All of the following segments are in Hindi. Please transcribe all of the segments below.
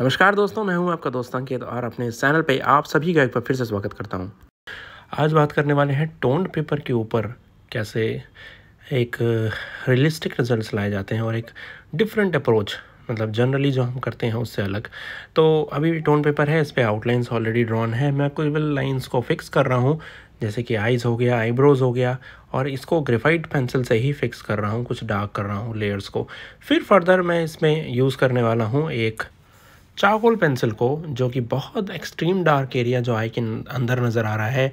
नमस्कार दोस्तों मैं हूं आपका दोस्त अंकित और अपने चैनल पे आप सभी का एक बार फिर से स्वागत करता हूं आज बात करने वाले हैं टोन्ड पेपर के ऊपर कैसे एक रियलिस्टिक रिजल्ट्स लाए जाते हैं और एक डिफरेंट अप्रोच मतलब जनरली जो हम करते हैं उससे अलग तो अभी भी टोन पेपर है इस पर आउटलाइंस ऑलरेडी ड्रॉन है मैं केवल लाइन्स को फिक्स कर रहा हूँ जैसे कि आइज़ हो गया आईब्रोज़ हो गया और इसको ग्रेफाइट पेंसिल से ही फिक्स कर रहा हूँ कुछ डार्क कर रहा हूँ लेयर्स को फिर फर्दर मैं इसमें यूज़ करने वाला हूँ एक चाकोल पेंसिल को जो कि बहुत एक्सट्रीम डार्क एरिया जो आई के अंदर नज़र आ रहा है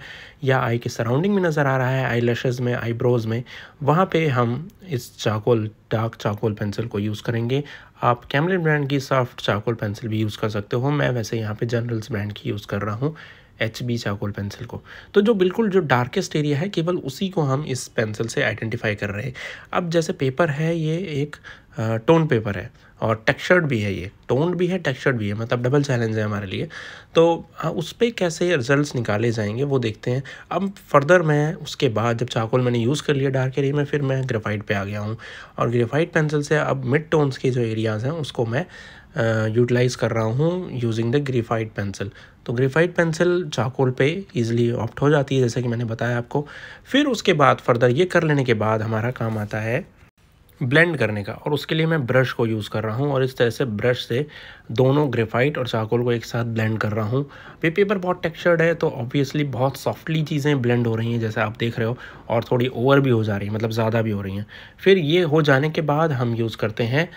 या आई के सराउंडिंग में नज़र आ रहा है आई लशेज़ में आईब्रोज़ में वहाँ पे हम इस चाकोल डार्क चाकोल पेंसिल को यूज़ करेंगे आप कैमलिन ब्रांड की सॉफ्ट चाकोल पेंसिल भी यूज़ कर सकते हो मैं वैसे यहाँ पे जनरल्स ब्रांड की यूज़ कर रहा हूँ एच बी चाकोल पेंसिल को तो जो बिल्कुल जो डार्केस्ट एरिया है केवल उसी को हम इस पेंसिल से आइडेंटिफाई कर रहे हैं अब जैसे पेपर है ये एक टोन पेपर है और टेक्सचर्ड भी है ये टोन भी है टेक्सचर्ड भी है मतलब डबल चैलेंज है हमारे लिए तो उस पर कैसे रिजल्ट्स निकाले जाएंगे वो देखते हैं अब फर्दर मैं उसके बाद जब चाकोल मैंने यूज़ कर लिया डार्क एरिया में फिर मैं ग्रेफाइट पे आ गया हूँ और ग्रेफाइट पेंसिल से अब मिड टोन्स के जो एरियाज़ हैं उसको मैं यूटिलाइज़ कर रहा हूँ यूजिंग द ग्रेफाइट पेंसिल तो ग्रेफाइट पेंसिल चाकोल पे ईज़िली ऑप्ट हो जाती है जैसे कि मैंने बताया आपको फिर उसके बाद फर्दर ये कर लेने के बाद हमारा काम आता है ब्लेंड करने का और उसके लिए मैं ब्रश को यूज़ कर रहा हूँ और इस तरह से ब्रश से दोनों ग्रेफाइट और चाकोल को एक साथ ब्लेंड कर रहा हूँ वे पेपर बहुत टेक्सचर्ड है तो ऑब्वियसली बहुत सॉफ्टली चीज़ें ब्लेंड हो रही हैं जैसे आप देख रहे हो और थोड़ी ओवर भी हो जा रही है मतलब ज़्यादा भी हो रही हैं फिर ये हो जाने के बाद हम यूज़ करते हैं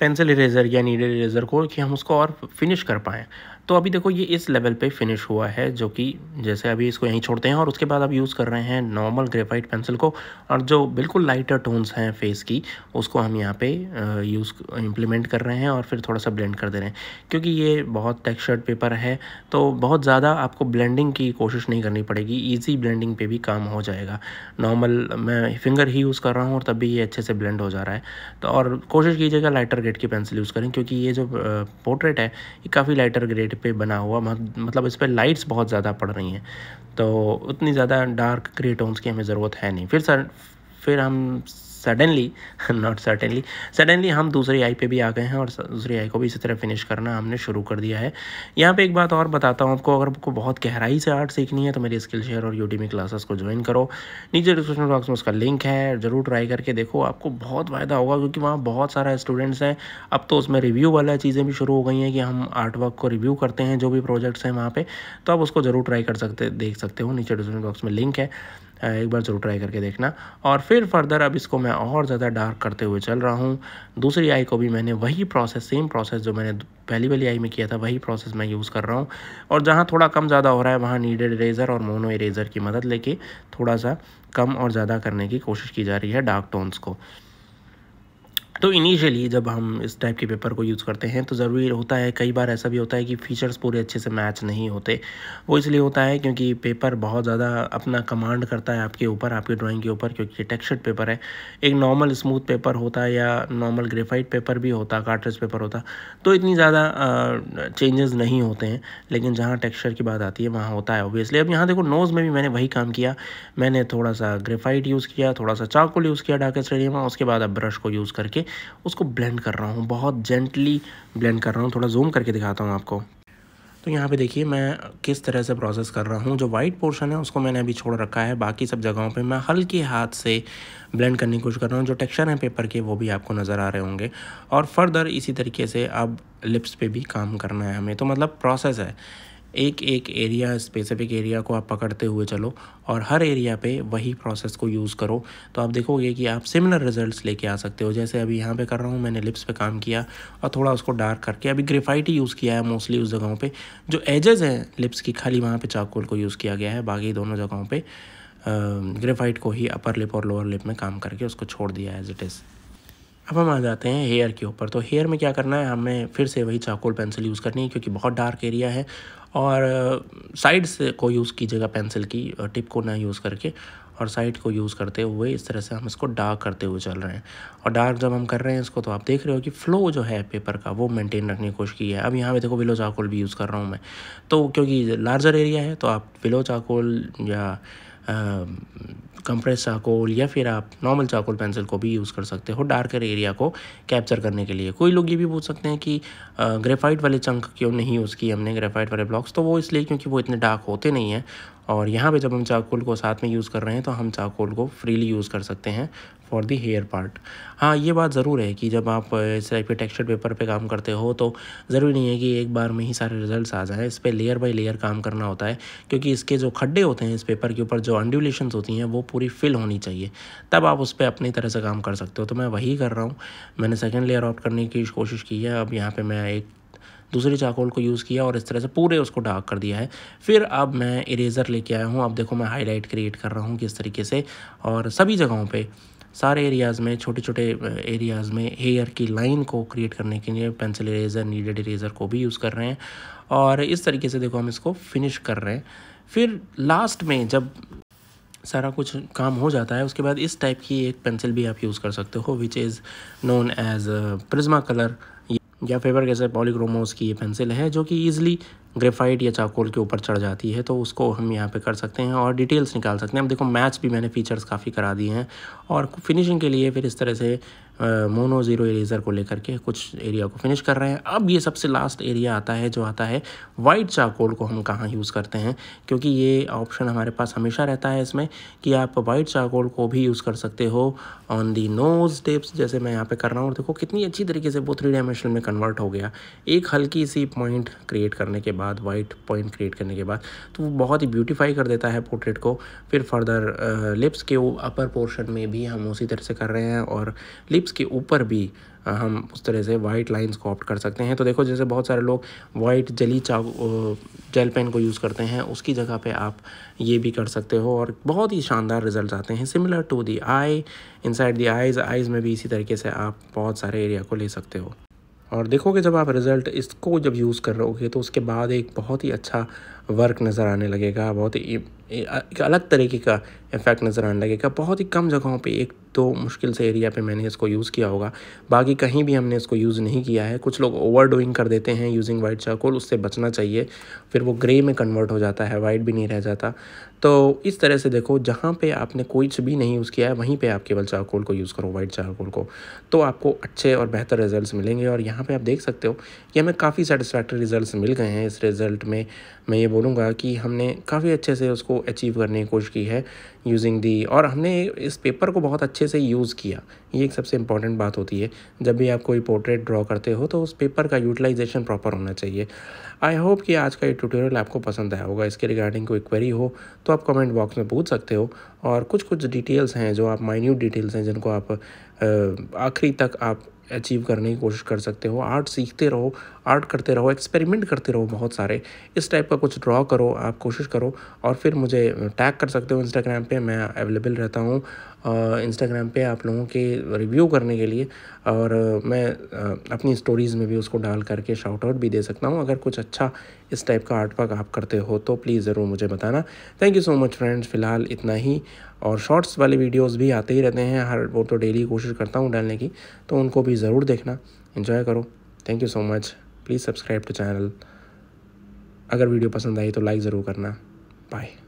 पेंसिल इरेज़र या नीडल इरेज़र को कि हम उसको और फिनिश कर पाएँ तो अभी देखो ये इस लेवल पे फिनिश हुआ है जो कि जैसे अभी इसको यहीं छोड़ते हैं और उसके बाद अब यूज़ कर रहे हैं नॉर्मल ग्रेफाइट पेंसिल को और जो बिल्कुल लाइटर टोन्स हैं फेस की उसको हम यहाँ पे यूज़ इम्प्लीमेंट कर रहे हैं और फिर थोड़ा सा ब्लेंड कर दे रहे हैं क्योंकि ये बहुत टेक्सचर्ड पेपर है तो बहुत ज़्यादा आपको ब्लेंडिंग की कोशिश नहीं करनी पड़ेगी ईजी ब्लेंडिंग पर भी काम हो जाएगा नॉर्मल मैं फिंगर ही यूज़ कर रहा हूँ और तब भी ये अच्छे से ब्लेंड हो जा रहा है तो और कोशिश कीजिएगा लाइटर ग्रेड की पेंसिल यूज़ करें क्योंकि ये जो पोर्ट्रेट है ये काफ़ी लाइटर ग्रेड पे बना हुआ मतलब इस पर लाइट्स बहुत ज़्यादा पड़ रही हैं तो उतनी ज़्यादा डार्क क्रिएटोन्स की हमें ज़रूरत है नहीं फिर सर फिर हम सडनली नॉट सर्टेनली सडनली हम दूसरी आई पे भी आ गए हैं और दूसरी आई को भी इसी तरह फिनिश करना हमने शुरू कर दिया है यहाँ पे एक बात और बताता हूँ आपको अगर आपको बहुत गहराई से आर्ट सीखनी है तो मेरी स्किल शेयर और यूटीमी क्लासेस को ज्वाइन करो नीचे डिस्क्रिप्शन बॉक्स में उसका लिंक है ज़रूर ट्राई करके देखो आपको बहुत फ़ायदा होगा क्योंकि वहाँ बहुत सारा स्टूडेंट्स हैं अब तो उसमें रिव्यू वाला चीज़ें भी शुरू हो गई हैं कि हम आर्ट वर्क को रिव्यू करते हैं जो भी प्रोजेक्ट्स हैं वहाँ पर तो आप उसको ज़रूर ट्राई कर सकते देख सकते हो नीचे डिस्क्रिप्शन बॉक्स में लिंक है एक बार ज़रूर ट्राई करके देखना और फिर फर्दर अब इसको मैं और ज़्यादा डार्क करते हुए चल रहा हूँ दूसरी आई को भी मैंने वही प्रोसेस सेम प्रोसेस जो मैंने पहली वाली आई में किया था वही प्रोसेस मैं यूज़ कर रहा हूँ और जहाँ थोड़ा कम ज़्यादा हो रहा है वहाँ नीडेड इरेज़र और मोनो इरेज़र की मदद लेके थोड़ा सा कम और ज़्यादा करने की कोशिश की जा रही है डार्क टोन्स को तो इनिशियली जब हम इस टाइप के पेपर को यूज़ करते हैं तो ज़रूरी होता है कई बार ऐसा भी होता है कि फ़ीचर्स पूरे अच्छे से मैच नहीं होते वो इसलिए होता है क्योंकि पेपर बहुत ज़्यादा अपना कमांड करता है आपके ऊपर आपके ड्राइंग के ऊपर क्योंकि टेक्सचर्ड पेपर है एक नॉर्मल स्मूथ पेपर होता है या नॉर्मल ग्रेफाइट पेपर भी होता कार्ट्रेज पेपर होता तो इतनी ज़्यादा चेंजेस नहीं होते हैं लेकिन जहाँ टेक्स्चर की बात आती है वहाँ होता है ओबियसली अब यहाँ देखो नोज़ में भी मैंने वही काम किया मैंने थोड़ा सा ग्रेफाइट यूज़ किया थोड़ा सा चाकुल यूज़ किया डाके स्टेडियम उसके बाद अब ब्रश को यूज़ करके उसको ब्लेंड कर रहा हूँ बहुत जेंटली ब्लेंड कर रहा हूँ थोड़ा जूम करके दिखाता हूँ आपको तो यहाँ पे देखिए मैं किस तरह से प्रोसेस कर रहा हूँ जो वाइट पोर्शन है उसको मैंने अभी छोड़ रखा है बाकी सब जगहों पे मैं हल्के हाथ से ब्लेंड करने की कोशिश कर रहा हूँ जो टेक्सचर है पेपर के वो भी आपको नज़र आ रहे होंगे और फर्दर इसी तरीके से अब लिप्स पे भी काम करना है हमें तो मतलब प्रोसेस है एक एक एरिया स्पेसिफिक एरिया को आप पकड़ते हुए चलो और हर एरिया पे वही प्रोसेस को यूज़ करो तो आप देखोगे कि आप सिमिलर रिजल्ट्स लेके आ सकते हो जैसे अभी यहाँ पे कर रहा हूँ मैंने लिप्स पे काम किया और थोड़ा उसको डार्क करके अभी ग्रेफाइट ही यूज़ किया है मोस्टली उस जगहों पे जो एजेस हैं लिप्स की खाली वहाँ पर चाकूल को यूज़ किया गया है बाकी दोनों जगहों पर ग्रेफाइट को ही अपर लिप और लोअर लिप में काम करके उसको छोड़ दिया एज इट इज़ अब हम आ जाते हैं हेयर के ऊपर तो हेयर में क्या करना है हमें फिर से वही चाकोल पेंसिल यूज़ करनी है क्योंकि बहुत डार्क एरिया है और साइड uh, से को यूज़ कीजिएगा पेंसिल की टिप uh, को ना यूज़ करके और साइड को यूज़ करते हुए इस तरह से हम इसको डार्क करते हुए चल रहे हैं और डार्क जब हम कर रहे हैं इसको तो आप देख रहे हो कि फ़्लो जो है पेपर का वो मेंटेन रखने की कोशिश की है अब यहाँ पे देखो विलो चाकोल भी यूज़ कर रहा हूँ मैं तो क्योंकि लार्जर एरिया है तो आप विलो चाकोल या कंप्रेस चाकोल या फिर आप नॉर्मल चाकोल पेंसिल को भी यूज़ कर सकते हो डार्कर एरिया को कैप्चर करने के लिए कोई लोग ये भी पूछ सकते हैं कि ग्रेफाइट वाले चंक क्यों नहीं यूज़ किए हमने ग्रेफाइट वाले ब्लॉक्स तो वो इसलिए क्योंकि वो इतने डार्क होते नहीं हैं और यहाँ पे जब हम चाकोल को साथ में यूज़ कर रहे हैं तो हम चाकोल को फ्रीली यूज़ कर सकते हैं फॉर दी हेयर पार्ट हाँ ये बात ज़रूर है कि जब आप इस टाइप के टेक्सचर पेपर पे काम करते हो तो ज़रूरी नहीं है कि एक बार में ही सारे रिजल्ट्स आ जाए इस पर लेयर बाय लेयर काम करना होता है क्योंकि इसके जो खड्डे होते हैं इस पेपर के ऊपर जो अंडुलेशन होती हैं वो पूरी फिल होनी चाहिए तब आप उस पर अपनी तरह से काम कर सकते हो तो मैं वही कर रहा हूँ मैंने सेकेंड लेयर आउट करने की कोशिश की है अब यहाँ पर मैं एक दूसरे चाकोल को यूज़ किया और इस तरह से पूरे उसको डार्क कर दिया है फिर अब मैं इरेज़र लेके आया हूँ अब देखो मैं हाईलाइट क्रिएट कर रहा हूँ किस तरीके से और सभी जगहों पर सारे एरियाज़ में छोटे छोटे एरियाज़ में हेयर की लाइन को क्रिएट करने के लिए पेंसिल इरेज़र नीडेड इरेज़र को भी यूज़ कर रहे हैं और इस तरीके से देखो हम इसको फिनिश कर रहे हैं फिर लास्ट में जब सारा कुछ काम हो जाता है उसके बाद इस टाइप की एक पेंसिल भी आप यूज़ कर सकते हो which is known as Prisma colour या फेबर कैसे पॉलिक्रोमोस की ये पेंसिल है जो कि ईज़िली ग्रेफाइट या चाकोल के ऊपर चढ़ जाती है तो उसको हम यहाँ पे कर सकते हैं और डिटेल्स निकाल सकते हैं अब देखो मैच भी मैंने फीचर्स काफ़ी करा दिए हैं और फिनिशिंग के लिए फिर इस तरह से मोनो ज़ीरो इरेज़र को लेकर के कुछ एरिया को फिनिश कर रहे हैं अब ये सबसे लास्ट एरिया आता है जो आता है वाइट चाकोल को हम कहाँ यूज़ करते हैं क्योंकि ये ऑप्शन हमारे पास हमेशा रहता है इसमें कि आप वाइट चाकोल को भी यूज़ कर सकते हो ऑन दी नोज़ टेप्स जैसे मैं यहाँ पे कर रहा हूँ और देखो कितनी अच्छी तरीके से वो थ्री डायमेंशन में कन्वर्ट हो गया एक हल्की सी पॉइंट क्रिएट करने के बाद वाइट पॉइंट क्रिएट करने के बाद तो वो बहुत ही ब्यूटीफाई कर देता है पोर्ट्रेट को फिर फर्दर लिप्स uh, के अपर पोर्शन में भी हम उसी तरह से कर रहे हैं और लिप्स के ऊपर भी uh, हम उस तरह से वाइट लाइंस को ऑप्ट कर सकते हैं तो देखो जैसे बहुत सारे लोग वाइट जली चाव जेल पेन को यूज़ करते हैं उसकी जगह पे आप ये भी कर सकते हो और बहुत ही शानदार रिजल्ट आते हैं similar to the eye inside the eyes eyes में भी इसी तरीके से आप बहुत सारे एरिया को ले सकते हो और देखोगे जब आप रिज़ल्ट इसको जब यूज़ कर रहोगे तो उसके बाद एक बहुत ही अच्छा वर्क नज़र आने लगेगा बहुत ही एक अलग तरीके का इफेक्ट नज़र आने लगेगा बहुत ही कम जगहों पे एक दो मुश्किल से एरिया पे मैंने इसको यूज़ किया होगा बाकी कहीं भी हमने इसको यूज़ नहीं किया है कुछ लोग ओवर डूइंग कर देते हैं यूजिंग वाइट चाकोल उससे बचना चाहिए फिर वो ग्रे में कन्वर्ट हो जाता है वाइट भी नहीं रह जाता तो इस तरह से देखो जहाँ पर आपने कोई भी नहीं यूज़ किया है वहीं पर आप केवल चाकोल को यूज़ करो वाइट चाकोल को तो आपको अच्छे और बेहतर रिजल्ट मिलेंगे और यहाँ पर आप देख सकते हो कि हमें काफ़ी सेटिसफैक्ट्री रिजल्ट मिल गए हैं इस रिज़ल्ट में मैं ये बोलूँगा कि हमने काफ़ी अच्छे से उसको अचीव करने की कोशिश की है यूजिंग दी और हमने इस पेपर को बहुत अच्छे से यूज़ किया ये एक सबसे इम्पॉर्टेंट बात होती है जब भी आप कोई पोर्ट्रेट ड्रॉ करते हो तो उस पेपर का यूटिलाइजेशन प्रॉपर होना चाहिए आई होप कि आज का ये ट्यूटोरियल आपको पसंद आया होगा इसके रिगार्डिंग कोई क्वेरी हो तो आप कमेंट बॉक्स में पूछ सकते हो और कुछ कुछ डिटेल्स हैं जो आप माइन्यूट डिटेल्स हैं जिनको आप आखिरी तक आप अचीव करने की कोशिश कर सकते हो आर्ट सीखते रहो आर्ट करते रहो एक्सपेरिमेंट करते रहो बहुत सारे इस टाइप का कुछ ड्रॉ करो आप कोशिश करो और फिर मुझे टैग कर सकते हो इंस्टाग्राम पे मैं अवेलेबल रहता हूँ इंस्टाग्राम पे आप लोगों के रिव्यू करने के लिए और मैं अपनी स्टोरीज़ में भी उसको डाल करके शाउट आउट भी दे सकता हूँ अगर कुछ अच्छा इस टाइप का आर्ट वर्क आप करते हो तो प्लीज़ ज़रूर मुझे बताना thank you so much friends फ़िलहाल इतना ही और शॉर्ट्स वाले वीडियोस भी आते ही रहते हैं हर वो तो डेली कोशिश करता हूँ डालने की तो उनको भी ज़रूर देखना इन्जॉय करो thank you so much please subscribe to channel अगर वीडियो पसंद आई तो लाइक ज़रूर करना बाय